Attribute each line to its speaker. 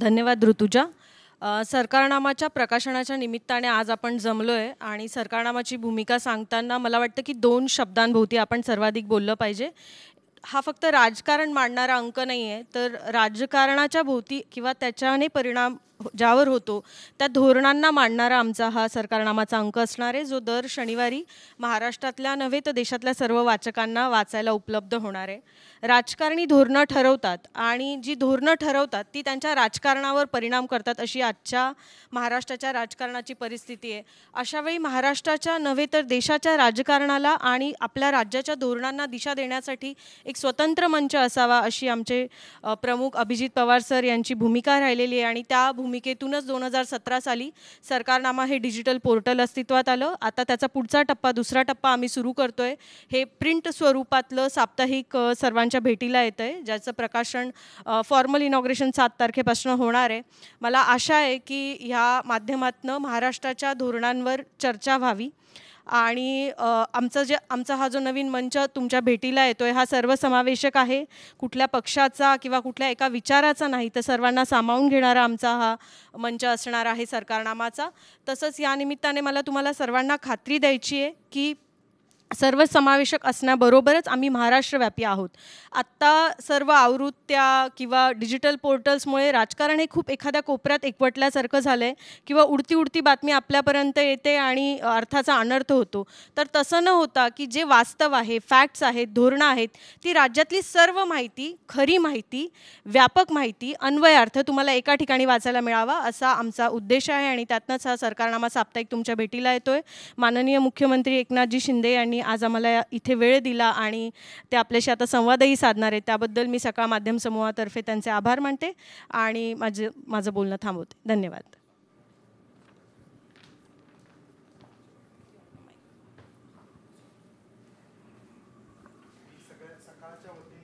Speaker 1: धन्यवाद ऋतुजा सरकारनामाच्या प्रकाशनाच्या निमित्ताने आज आपण जमलो आहे आणि सरकारनामाची भूमिका सांगताना मला वाटतं की दोन शब्दांभोवती आपण सर्वाधिक बोललं पाहिजे हा फक्त राजकारण मांडणारा अंक नाही आहे तर राजकारणाच्या भोवती किंवा त्याच्याने परिणाम ज्यावर होतो त्या धोरणांना मांडणारा आमचा हा सरकारनामाचा अंक असणार आहे जो दर शनिवारी महाराष्ट्रातल्या नव्हे तर देशातल्या सर्व वाचकांना वाचायला उपलब्ध होणार आहे राजकारणी धोरणं ठरवतात आणि जी धोरणं ठरवतात ती त्यांच्या राजकारणावर परिणाम करतात अशी आजच्या महाराष्ट्राच्या राजकारणाची परिस्थिती आहे अशावेळी महाराष्ट्राच्या नव्हे तर देशाच्या राजकारणाला आणि आपल्या राज्याच्या धोरणांना दिशा देण्यासाठी एक स्वतंत्र मंच असावा अशी आमचे प्रमुख अभिजित पवार सर यांची भूमिका राहिलेली आहे आणि त्या भूमिकेतूनच दोन हजार सतरा साली सरकारनामा हे डिजिटल पोर्टल अस्तित्वात आलं आता त्याचा पुढचा टप्पा दुसरा टप्पा आम्ही सुरू करतो आहे हे प्रिंट स्वरूपातलं साप्ताहिक सर्वांच्या भेटीला येतं आहे ज्याचं प्रकाशन फॉर्मल इनॉग्रेशन सात तारखेपासून होणार आहे मला आशा आहे की ह्या माध्यमातनं महाराष्ट्राच्या धोरणांवर चर्चा व्हावी आणि आमचं जे आमचा हा जो नवीन मंच तुमच्या भेटीला येतो आहे हा सर्वसमावेशक आहे कुठल्या पक्षाचा किंवा कुठल्या एका विचाराचा नाही तर सर्वांना सामावून घेणारा आमचा हा मंच असणार आहे सरकारनामाचा तसंच या निमित्ताने मला तुम्हाला सर्वांना खात्री द्यायची आहे की सर्व समावेशक असण्याबरोबरच आम्ही महाराष्ट्रव्यापी आहोत आत्ता सर्व आवृत्त्या किंवा डिजिटल पोर्टल्समुळे राजकारण हे खूप एखाद्या कोपऱ्यात एकवटल्यासारखं झालं आहे किंवा उडती उडती बातमी आपल्यापर्यंत येते आणि अर्थाचा अनर्थ होतो तर तसं न होता की जे वास्तव आहे फॅक्ट्स आहेत धोरणं आहेत ती राज्यातली सर्व माहिती खरी माहिती व्यापक माहिती अन्वयार्थ तुम्हाला एका ठिकाणी वाचायला मिळावा असा आमचा उद्देश आहे आणि त्यातनंच हा सरकारनामा साप्ताहिक तुमच्या भेटीला येतो आहे माननीय मुख्यमंत्री एकनाथजी शिंदे यांनी यांनी आज आम्हाला इथे वेळ दिला आणि ते आपल्याशी आता संवादही साधणार आहेत त्याबद्दल मी सकाळ माध्यम समूहातर्फे त्यांचे आभार मानते आणि माझं माझं बोलणं थांबवते धन्यवाद सकाळच्या